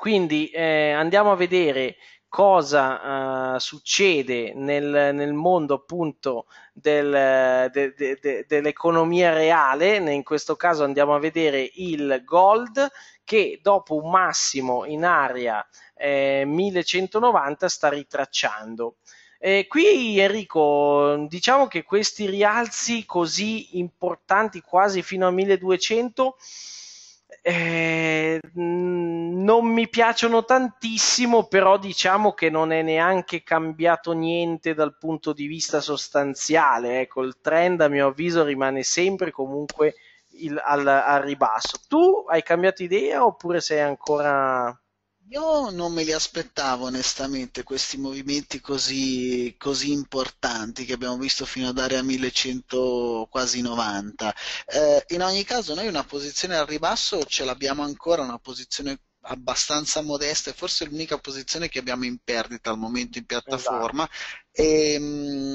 quindi eh, andiamo a vedere cosa uh, succede nel, nel, mondo appunto del, de, de, de, dell'economia reale, in questo caso andiamo a vedere il gold che dopo un massimo in area eh, 1190 sta ritracciando. Eh, qui Enrico, diciamo che questi rialzi così importanti, quasi fino a 1200, eh, non mi piacciono tantissimo, però diciamo che non è neanche cambiato niente dal punto di vista sostanziale. Ecco, il trend a mio avviso rimane sempre comunque il, al, al ribasso. Tu hai cambiato idea oppure sei ancora io non me li aspettavo onestamente questi movimenti così, così importanti che abbiamo visto fino ad area 1100 quasi 90. Eh, in ogni caso noi una posizione al ribasso ce l'abbiamo ancora, una posizione abbastanza modesta, e forse l'unica posizione che abbiamo in perdita al momento in piattaforma esatto. e ehm,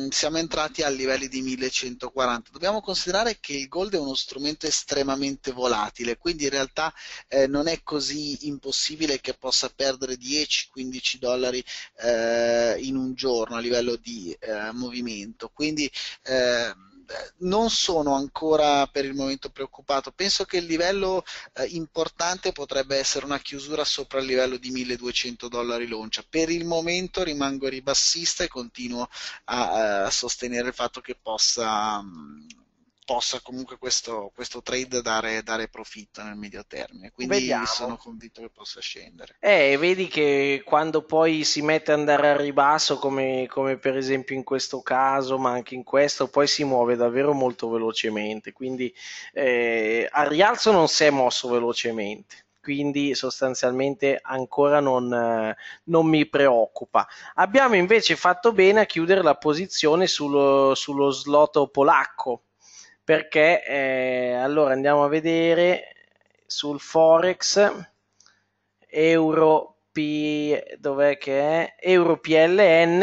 mh, siamo entrati a livelli di 1140. Dobbiamo considerare che il gold è uno strumento estremamente volatile, quindi in realtà eh, non è così impossibile che possa perdere 10-15 dollari eh, in un giorno a livello di eh, movimento. Quindi, ehm, non sono ancora per il momento preoccupato. Penso che il livello eh, importante potrebbe essere una chiusura sopra il livello di 1200 dollari l'oncia. Per il momento rimango ribassista e continuo a, eh, a sostenere il fatto che possa. Mh, mm, possa comunque questo, questo trade dare, dare, profitto nel medio termine. Quindi Vediamo. sono convinto che possa scendere. Eh, vedi che quando poi si mette ad andare a ribasso, come, come, per esempio in questo caso, ma anche in questo, poi si muove davvero molto velocemente. Quindi eh, al rialzo non si è mosso velocemente quindi sostanzialmente ancora non, non, mi preoccupa. Abbiamo invece fatto bene a chiudere la posizione sullo, sullo slot polacco perché eh, allora andiamo a vedere sul forex euro P, dov'è che è euro PLN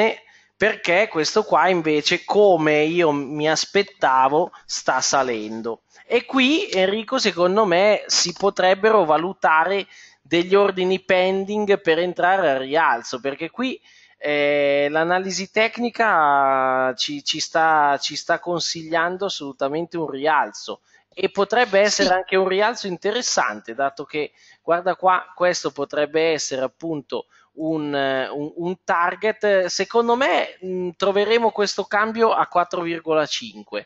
perché questo qua invece come io mi aspettavo sta salendo e qui Enrico secondo me si potrebbero valutare degli ordini pending per entrare al rialzo perché qui eh, l'analisi tecnica ci, ci, sta, ci, sta, consigliando assolutamente un rialzo e potrebbe essere sì. anche un rialzo interessante, dato che, guarda qua, questo potrebbe essere appunto un, eh, un, un target. Secondo me mh, mm, troveremo questo cambio a 4,5.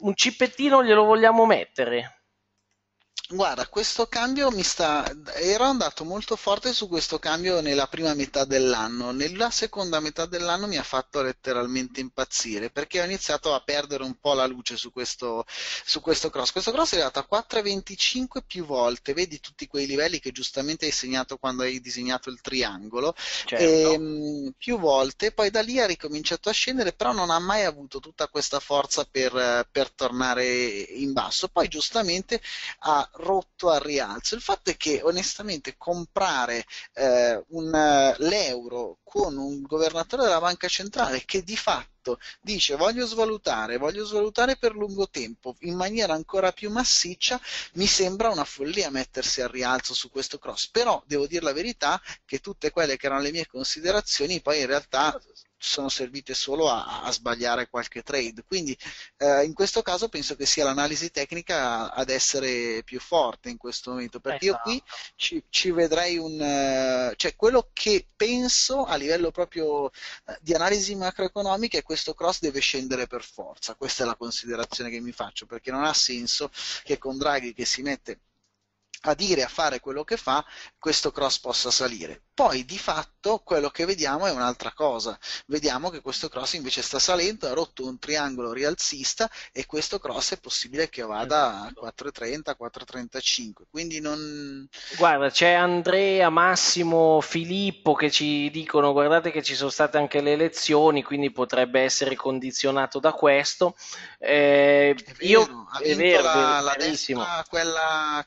Un cippettino glielo vogliamo mettere? Guarda, questo cambio mi sta. Ero andato molto forte su questo cambio nella prima metà dell'anno. Nella seconda metà dell'anno mi ha fatto letteralmente impazzire perché ho iniziato a perdere un po' la luce su questo, su questo cross. Questo cross è arrivato a 4,25 più volte. Vedi tutti quei livelli che giustamente hai segnato quando hai disegnato il triangolo. Certo. E, ehm, più volte, poi da lì ha ricominciato a scendere, però non ha mai avuto tutta questa forza per, per tornare in basso. Poi giustamente ha rotto al rialzo. Il fatto è che onestamente comprare eh, un, l'euro con un governatore della banca centrale che di fatto dice voglio svalutare, voglio svalutare per lungo tempo in maniera ancora più massiccia, mi sembra una follia mettersi al rialzo su questo cross, però devo dire la verità che tutte quelle che erano le mie considerazioni poi in realtà sono servite solo a, a sbagliare qualche trade. Quindi eh, in questo caso penso che sia l'analisi tecnica ad essere più forte in questo momento, perché esatto. io qui esatto. ci, ci vedrei un... Eh, cioè quello che penso a livello proprio eh, di analisi macroeconomica è che questo cross deve scendere per forza, questa è la considerazione che mi faccio, perché non ha senso che con Draghi che si mette a dire, a fare quello che fa, questo cross possa salire poi di fatto quello che vediamo è un'altra cosa, vediamo che questo cross invece sta salendo, ha rotto un triangolo rialzista e questo cross è possibile che vada a 4.30, esatto. 4.35, quindi non... Guarda, c'è Andrea, Massimo, Filippo che ci dicono guardate che ci sono state anche le elezioni, quindi potrebbe essere condizionato da questo. Eh, è vero, io... ha vinto è vero, la, la destra, quella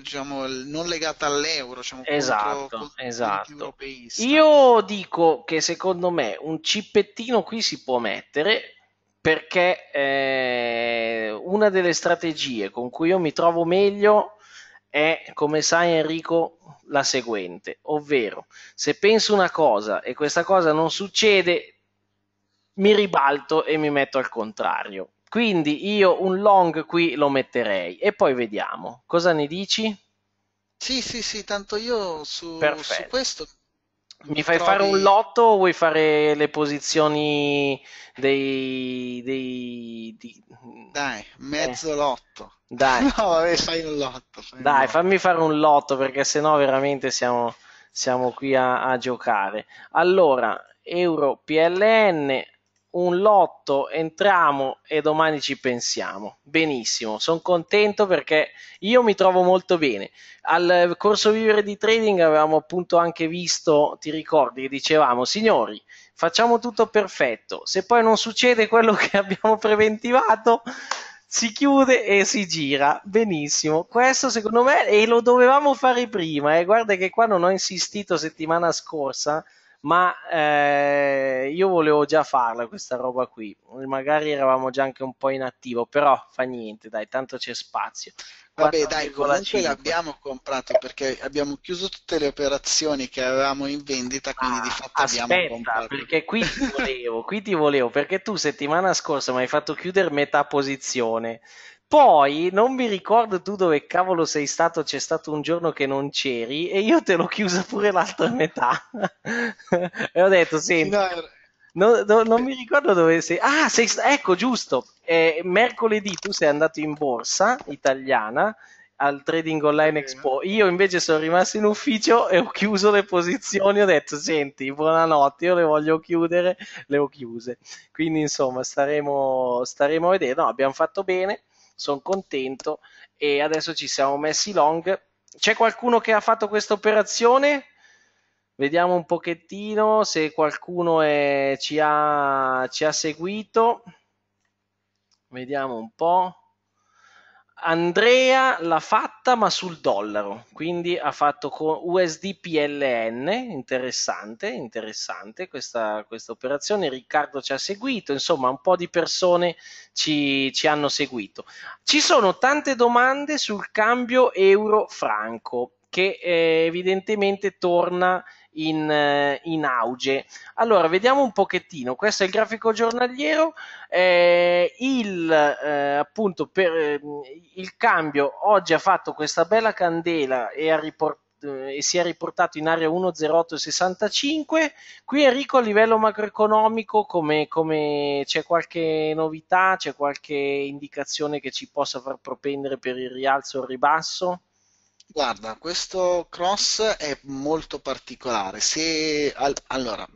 diciamo, non legata all'euro, diciamo, esatto, contro, esatto. Esatto. europeista. Io dico che secondo me un cippettino qui si può mettere perché eh, una delle strategie con cui io mi trovo meglio è, come sai Enrico, la seguente, ovvero se penso una cosa e questa cosa non succede, mi ribalto e mi metto al contrario. Quindi io un long qui lo metterei e poi vediamo. Cosa ne dici? Sì, sì, sì, tanto io su, su questo... Mi fai trovi... fare un lotto o vuoi fare le posizioni dei... dei, dei... Dai, mezzo eh. lotto. Dai. No, vabbè, fai un lotto. Fai Dai, un lotto. fammi fare un lotto perché sennò veramente siamo, siamo qui a, a giocare. Allora, Euro PLN un lotto, entriamo e domani ci pensiamo. Benissimo, sono contento perché io mi trovo molto bene. Al corso vivere di trading avevamo appunto anche visto, ti ricordi, dicevamo, signori, facciamo tutto perfetto, se poi non succede quello che abbiamo preventivato, si chiude e si gira. Benissimo. Questo secondo me, e lo dovevamo fare prima, eh. guarda che qua non ho insistito settimana scorsa ma eh, io volevo già farla questa roba qui, magari eravamo già anche un po' in attivo, però fa niente, dai, tanto c'è spazio. Vabbè, dai, comunque 5. l'abbiamo comprato perché abbiamo chiuso tutte le operazioni che avevamo in vendita, quindi ah, di fatto aspetta, abbiamo comprato. Perché qui ti volevo, qui ti volevo, perché tu settimana scorsa mi hai fatto chiudere metà posizione. Poi non mi ricordo tu dove cavolo sei stato, c'è stato un giorno che non c'eri e io te l'ho chiusa pure l'altra metà. e ho detto, senti, no, no, non mi ricordo dove sei. Ah, sei ecco, giusto. Eh, mercoledì tu sei andato in borsa italiana al Trading Online Expo. Io invece sono rimasto in ufficio e ho chiuso le posizioni. Ho detto: Senti, buonanotte, io le voglio chiudere. Le ho chiuse. Quindi, insomma, staremo, staremo a vedere. No, abbiamo fatto bene sono contento e adesso ci siamo messi long. C'è qualcuno che ha fatto questa operazione? Vediamo un pochettino se qualcuno è, ci, ha, ci ha seguito. Vediamo un po'. Andrea l'ha fatta ma sul dollaro, quindi ha fatto con USD PLN, interessante, interessante questa, questa operazione, Riccardo ci ha seguito, insomma un po' di persone ci, ci hanno seguito. Ci sono tante domande sul cambio euro-franco che eh, evidentemente torna in, eh, in auge. Allora, vediamo un pochettino. Questo è il grafico giornaliero. Eh, il, eh, appunto, per, eh, il cambio oggi ha fatto questa bella candela e ha riportato eh, e si è riportato in area 10865. Qui Enrico a livello macroeconomico come, come c'è qualche novità, c'è qualche indicazione che ci possa far propendere per il rialzo o il ribasso? Guarda, questo cross è molto particolare. Se, al- allora,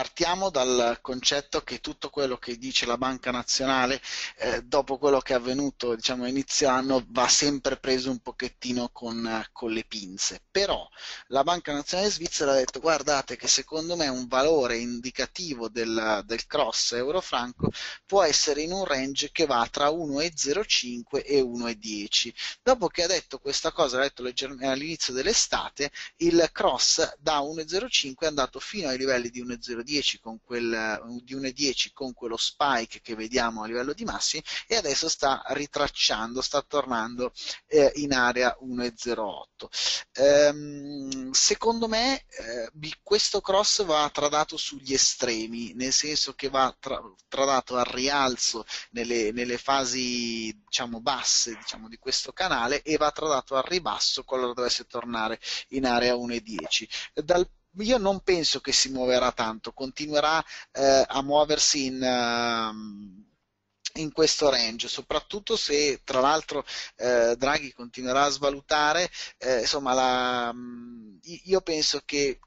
partiamo dal concetto che tutto quello che dice la Banca Nazionale eh, dopo quello che è avvenuto diciamo, a inizio anno va sempre preso un pochettino con, con, le pinze. Però la Banca Nazionale Svizzera ha detto guardate che secondo me un valore indicativo del, del cross euro-franco può essere in un range che va tra 1,05 e 1,10. Dopo che ha detto questa cosa, l'ha detto all'inizio dell'estate, il cross da 1,05 è andato fino ai livelli di 1,10 10 con, quel, di 1,10 con quello spike che vediamo a livello di massi e adesso sta ritracciando, sta tornando eh, in area 1,08. Ehm, secondo me eh, questo cross va tradato sugli estremi, nel senso che va tra, tradato al rialzo nelle, nelle fasi diciamo, basse diciamo, di questo canale e va tradato al ribasso qualora dovesse tornare in area 1,10. Dal io non penso che si muoverà tanto, continuerà eh, a muoversi in, uh, in, questo range, soprattutto se tra l'altro eh, Draghi continuerà a svalutare, eh, insomma la, mm, io penso che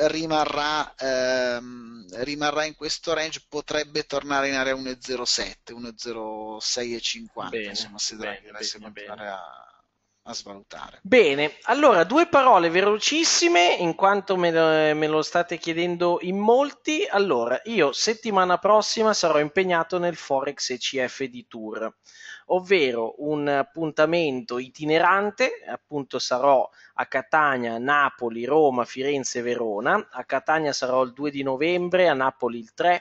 Rimarrà, ehm, rimarrà, in questo range, potrebbe tornare in area 1,07, 1,06,50, insomma, se Draghi dovesse continuare a a svalutare. Bene, allora due parole velocissime in quanto me lo, me lo state chiedendo in molti. Allora, io settimana prossima sarò impegnato nel Forex ECF di Tour ovvero un appuntamento itinerante, appunto sarò a Catania, Napoli, Roma, Firenze, Verona, a Catania sarò il 2 di novembre, a Napoli il 3,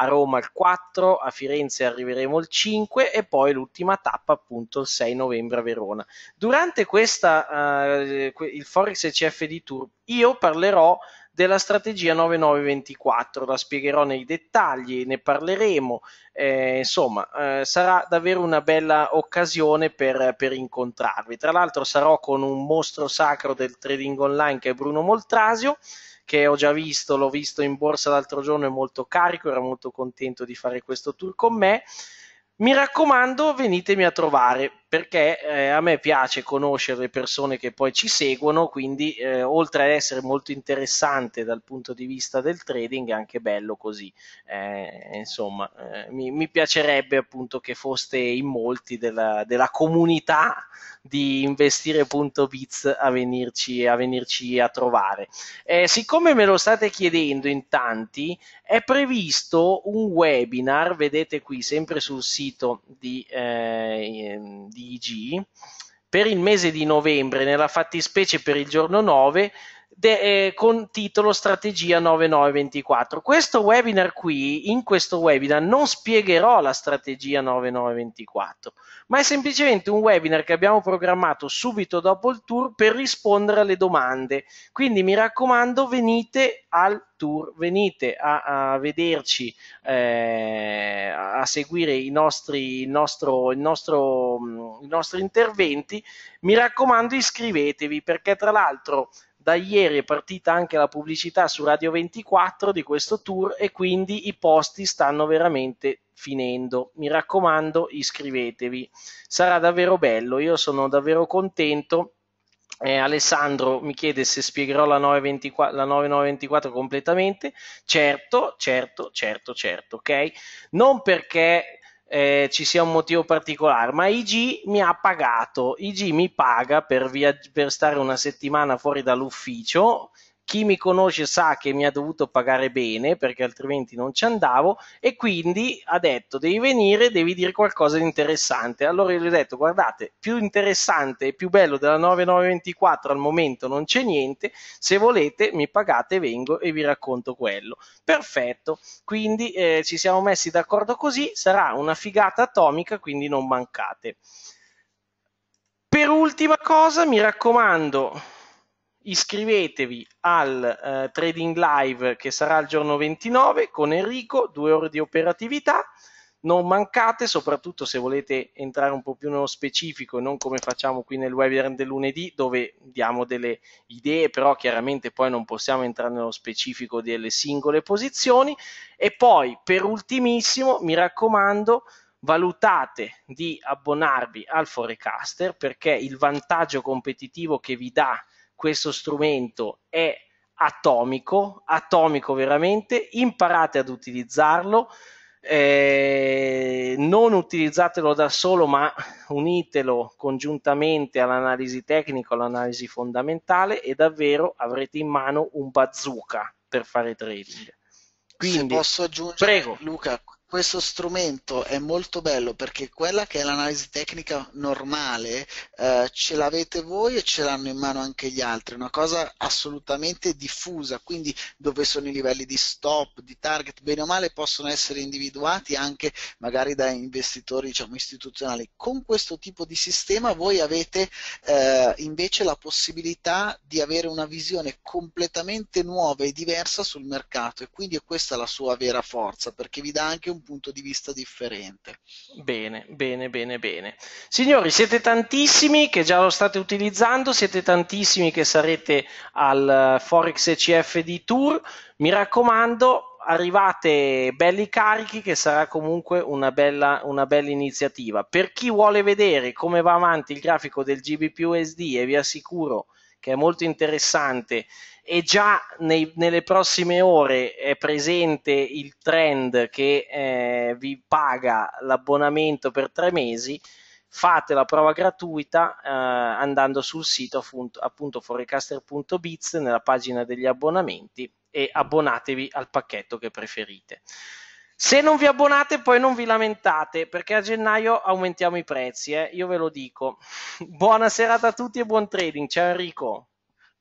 a Roma il 4, a Firenze arriveremo il 5 e poi l'ultima tappa appunto il 6 novembre a Verona. Durante questa, uh, il Forex ECF di Tour io parlerò della strategia 9924. La spiegherò nei dettagli, ne parleremo. Eh, insomma, eh, sarà davvero una bella occasione per, per, incontrarvi. Tra l'altro sarò con un mostro sacro del trading online che è Bruno Moltrasio che ho già visto, l'ho visto in borsa l'altro giorno, è molto carico, era molto contento di fare questo tour con me. Mi raccomando, venitemi a trovare perché eh, a me piace conoscere le persone che poi ci seguono, quindi eh, oltre ad essere molto interessante dal punto di vista del trading è anche bello così. Eh, insomma, eh, mi, mi, piacerebbe appunto che foste in molti della, della comunità di investire.biz a venirci, a venirci a trovare. Eh, siccome me lo state chiedendo in tanti, è previsto un webinar, vedete qui sempre sul sito di eh, di per il mese di novembre, nella fattispecie per il giorno 9, de, eh, con titolo Strategia 9924. Questo webinar qui, in questo webinar, non spiegherò la strategia 9924, ma è semplicemente un webinar che abbiamo programmato subito dopo il tour per rispondere alle domande. Quindi mi raccomando, venite al tour, venite a, a vederci, eh, a seguire i nostri, il nostro, il nostro, mm, i nostri interventi. Mi raccomando, iscrivetevi perché tra l'altro da ieri è partita anche la pubblicità su Radio 24 di questo tour e quindi i posti stanno veramente finendo. Mi raccomando, iscrivetevi. Sarà davvero bello, io sono davvero contento. Eh, Alessandro mi chiede se spiegherò la, 924, la 9924 completamente. Certo, certo, certo, certo, ok? Non perché eh, ci sia un motivo particolare, ma IG mi ha pagato, IG mi paga per, via- per stare una settimana fuori dall'ufficio chi mi conosce sa che mi ha dovuto pagare bene perché altrimenti non ci andavo e quindi ha detto devi venire, devi dire qualcosa di interessante. Allora io gli ho detto guardate, più interessante e più bello della 9924 al momento non c'è niente, se volete mi pagate, vengo e vi racconto quello. Perfetto, quindi eh, ci siamo messi d'accordo così, sarà una figata atomica, quindi non mancate. Per ultima cosa, mi raccomando, iscrivetevi al eh, trading live che sarà il giorno 29 con Enrico, due ore di operatività. Non mancate, soprattutto se volete entrare un po' più nello specifico, e non come facciamo qui nel webinar del lunedì, dove diamo delle idee, però chiaramente poi non possiamo entrare nello specifico delle singole posizioni. E poi, per ultimissimo, mi raccomando, valutate di abbonarvi al Forecaster perché il vantaggio competitivo che vi dà questo strumento è atomico, atomico veramente, imparate ad utilizzarlo, eh, non utilizzatelo da solo ma unitelo congiuntamente all'analisi tecnica, all'analisi fondamentale e davvero avrete in mano un bazooka per fare trading. Quindi, Se posso aggiungere, prego. Luca, questo strumento è molto bello perché quella che è l'analisi tecnica normale eh, ce l'avete voi e ce l'hanno in mano anche gli altri, è una cosa assolutamente diffusa, quindi dove sono i livelli di stop, di target, bene o male possono essere individuati anche magari da investitori diciamo, istituzionali. Con questo tipo di sistema voi avete eh, invece la possibilità di avere una visione completamente nuova e diversa sul mercato e quindi questa è la sua vera forza perché vi dà anche un un punto di vista differente. Bene, bene, bene, bene. Signori, siete tantissimi che già lo state utilizzando, siete tantissimi che sarete al Forex ECF di Tour. Mi raccomando, arrivate belli carichi che sarà comunque una bella, una bella, iniziativa. Per chi vuole vedere come va avanti il grafico del GBPUSD e vi assicuro che è molto interessante e già nei, nelle prossime ore è presente il trend che eh, vi paga l'abbonamento per tre mesi, fate la prova gratuita eh, andando sul sito appunto, appunto forecaster.biz nella pagina degli abbonamenti e abbonatevi al pacchetto che preferite. Se non vi abbonate poi non vi lamentate perché a gennaio aumentiamo i prezzi, eh? io ve lo dico. Buona serata a tutti e buon trading, ciao Enrico.